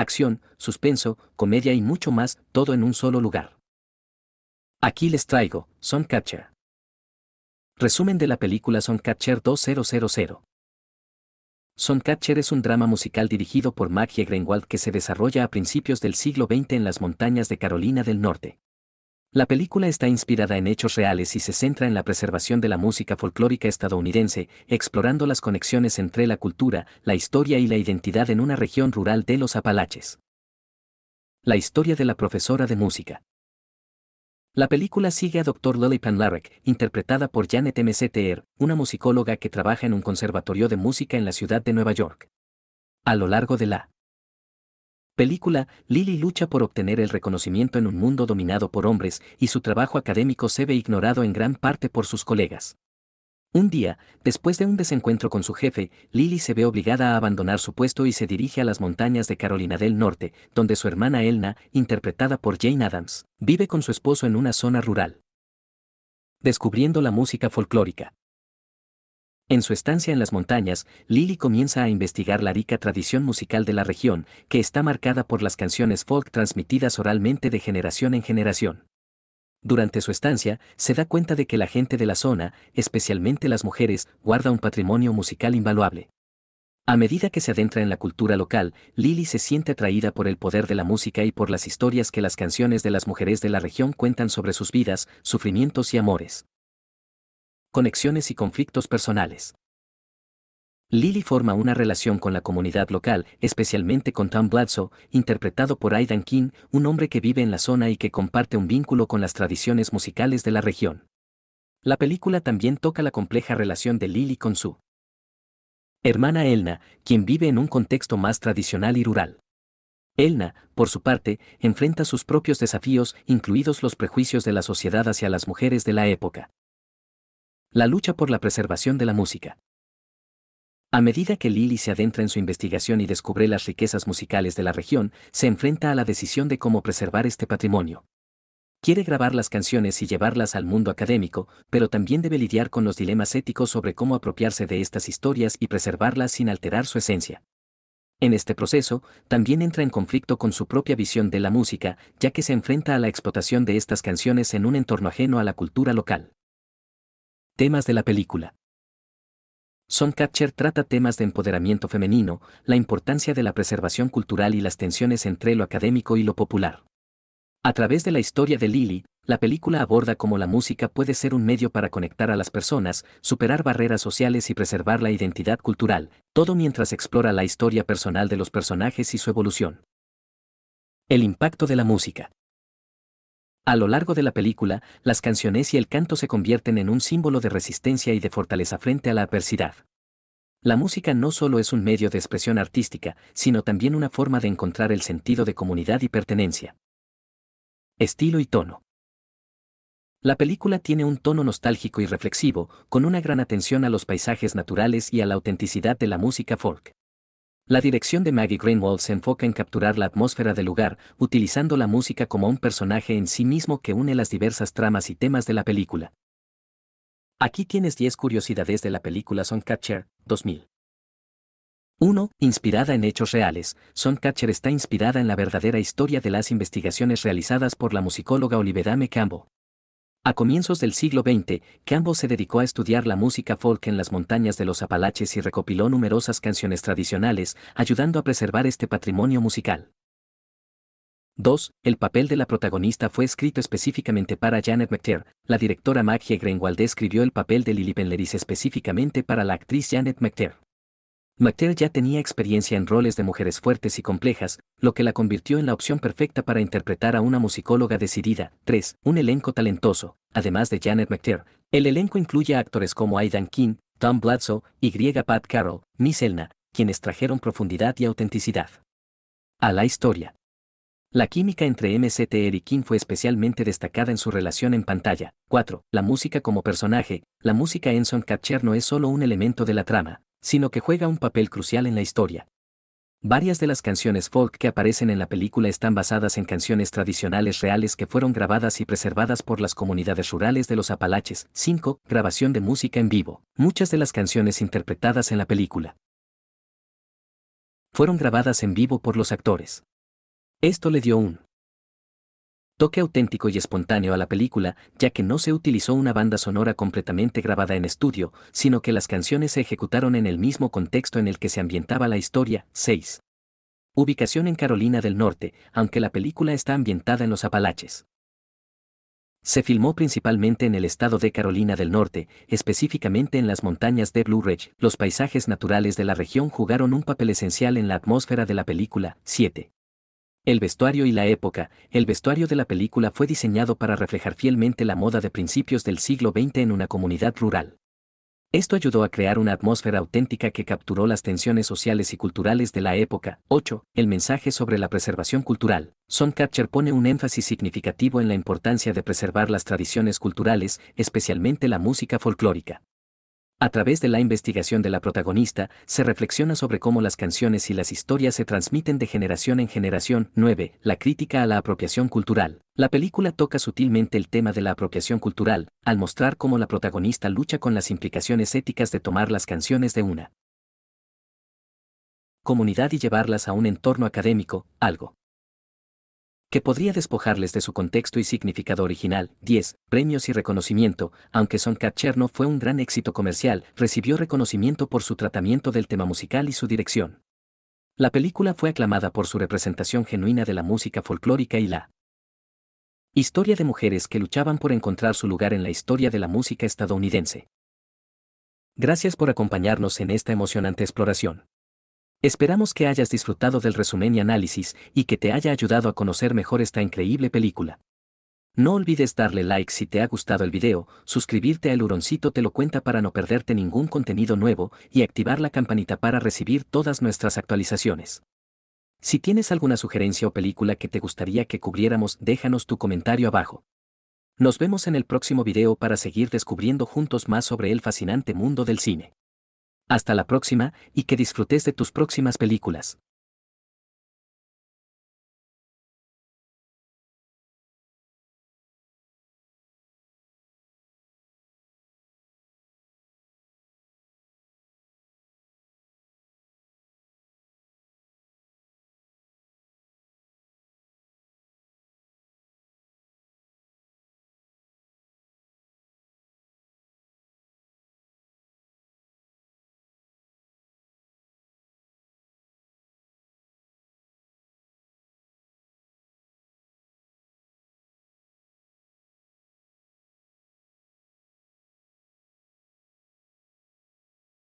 acción, suspenso, comedia y mucho más, todo en un solo lugar. Aquí les traigo, Catcher. Resumen de la película Catcher 2000. Catcher es un drama musical dirigido por Maggie Greenwald que se desarrolla a principios del siglo XX en las montañas de Carolina del Norte. La película está inspirada en hechos reales y se centra en la preservación de la música folclórica estadounidense, explorando las conexiones entre la cultura, la historia y la identidad en una región rural de los Apalaches. La historia de la profesora de música. La película sigue a Dr. Lily Panlarek, interpretada por Janet MCTR, una musicóloga que trabaja en un conservatorio de música en la ciudad de Nueva York. A lo largo de la Película, Lily lucha por obtener el reconocimiento en un mundo dominado por hombres y su trabajo académico se ve ignorado en gran parte por sus colegas. Un día, después de un desencuentro con su jefe, Lily se ve obligada a abandonar su puesto y se dirige a las montañas de Carolina del Norte, donde su hermana Elna, interpretada por Jane Adams, vive con su esposo en una zona rural. Descubriendo la música folclórica. En su estancia en las montañas, Lily comienza a investigar la rica tradición musical de la región, que está marcada por las canciones folk transmitidas oralmente de generación en generación. Durante su estancia, se da cuenta de que la gente de la zona, especialmente las mujeres, guarda un patrimonio musical invaluable. A medida que se adentra en la cultura local, Lily se siente atraída por el poder de la música y por las historias que las canciones de las mujeres de la región cuentan sobre sus vidas, sufrimientos y amores conexiones y conflictos personales. Lily forma una relación con la comunidad local, especialmente con Tom Bledsoe, interpretado por Aidan King, un hombre que vive en la zona y que comparte un vínculo con las tradiciones musicales de la región. La película también toca la compleja relación de Lily con su hermana Elna, quien vive en un contexto más tradicional y rural. Elna, por su parte, enfrenta sus propios desafíos, incluidos los prejuicios de la sociedad hacia las mujeres de la época. La lucha por la preservación de la música. A medida que Lily se adentra en su investigación y descubre las riquezas musicales de la región, se enfrenta a la decisión de cómo preservar este patrimonio. Quiere grabar las canciones y llevarlas al mundo académico, pero también debe lidiar con los dilemas éticos sobre cómo apropiarse de estas historias y preservarlas sin alterar su esencia. En este proceso, también entra en conflicto con su propia visión de la música, ya que se enfrenta a la explotación de estas canciones en un entorno ajeno a la cultura local. Temas de la película. Son Catcher trata temas de empoderamiento femenino, la importancia de la preservación cultural y las tensiones entre lo académico y lo popular. A través de la historia de Lily, la película aborda cómo la música puede ser un medio para conectar a las personas, superar barreras sociales y preservar la identidad cultural, todo mientras explora la historia personal de los personajes y su evolución. El impacto de la música. A lo largo de la película, las canciones y el canto se convierten en un símbolo de resistencia y de fortaleza frente a la adversidad. La música no solo es un medio de expresión artística, sino también una forma de encontrar el sentido de comunidad y pertenencia. Estilo y tono. La película tiene un tono nostálgico y reflexivo, con una gran atención a los paisajes naturales y a la autenticidad de la música folk. La dirección de Maggie Greenwald se enfoca en capturar la atmósfera del lugar, utilizando la música como un personaje en sí mismo que une las diversas tramas y temas de la película. Aquí tienes 10 curiosidades de la película Soundcatcher 2000. 1. Inspirada en hechos reales, Soundcatcher está inspirada en la verdadera historia de las investigaciones realizadas por la musicóloga Olivedame Campbell a comienzos del siglo XX, Campbell se dedicó a estudiar la música folk en las montañas de los Apalaches y recopiló numerosas canciones tradicionales, ayudando a preservar este patrimonio musical. 2. El papel de la protagonista fue escrito específicamente para Janet McTeer. La directora Maggie Greenwald escribió el papel de Lily Penleris específicamente para la actriz Janet McTeer. McTier ya tenía experiencia en roles de mujeres fuertes y complejas, lo que la convirtió en la opción perfecta para interpretar a una musicóloga decidida. 3. Un elenco talentoso. Además de Janet McTier, el elenco incluye a actores como Aidan King, Tom Bledsoe y Griega Pat Carroll, Miss Elna, quienes trajeron profundidad y autenticidad. A la historia. La química entre MCT y King fue especialmente destacada en su relación en pantalla. 4. La música como personaje. La música en Catcher no es solo un elemento de la trama, sino que juega un papel crucial en la historia. Varias de las canciones folk que aparecen en la película están basadas en canciones tradicionales reales que fueron grabadas y preservadas por las comunidades rurales de los Apalaches. 5. Grabación de música en vivo. Muchas de las canciones interpretadas en la película fueron grabadas en vivo por los actores. Esto le dio un toque auténtico y espontáneo a la película, ya que no se utilizó una banda sonora completamente grabada en estudio, sino que las canciones se ejecutaron en el mismo contexto en el que se ambientaba la historia. 6. Ubicación en Carolina del Norte, aunque la película está ambientada en los Apalaches. Se filmó principalmente en el estado de Carolina del Norte, específicamente en las montañas de Blue Ridge. Los paisajes naturales de la región jugaron un papel esencial en la atmósfera de la película. 7. El vestuario y la época, el vestuario de la película fue diseñado para reflejar fielmente la moda de principios del siglo XX en una comunidad rural. Esto ayudó a crear una atmósfera auténtica que capturó las tensiones sociales y culturales de la época. 8. El mensaje sobre la preservación cultural. Son Catcher pone un énfasis significativo en la importancia de preservar las tradiciones culturales, especialmente la música folclórica. A través de la investigación de la protagonista, se reflexiona sobre cómo las canciones y las historias se transmiten de generación en generación. 9. La crítica a la apropiación cultural. La película toca sutilmente el tema de la apropiación cultural, al mostrar cómo la protagonista lucha con las implicaciones éticas de tomar las canciones de una comunidad y llevarlas a un entorno académico, algo que podría despojarles de su contexto y significado original. 10. Premios y reconocimiento. Aunque Son Cherno fue un gran éxito comercial, recibió reconocimiento por su tratamiento del tema musical y su dirección. La película fue aclamada por su representación genuina de la música folclórica y la historia de mujeres que luchaban por encontrar su lugar en la historia de la música estadounidense. Gracias por acompañarnos en esta emocionante exploración. Esperamos que hayas disfrutado del resumen y análisis y que te haya ayudado a conocer mejor esta increíble película. No olvides darle like si te ha gustado el video, suscribirte al Huroncito te lo cuenta para no perderte ningún contenido nuevo y activar la campanita para recibir todas nuestras actualizaciones. Si tienes alguna sugerencia o película que te gustaría que cubriéramos, déjanos tu comentario abajo. Nos vemos en el próximo video para seguir descubriendo juntos más sobre el fascinante mundo del cine. Hasta la próxima y que disfrutes de tus próximas películas.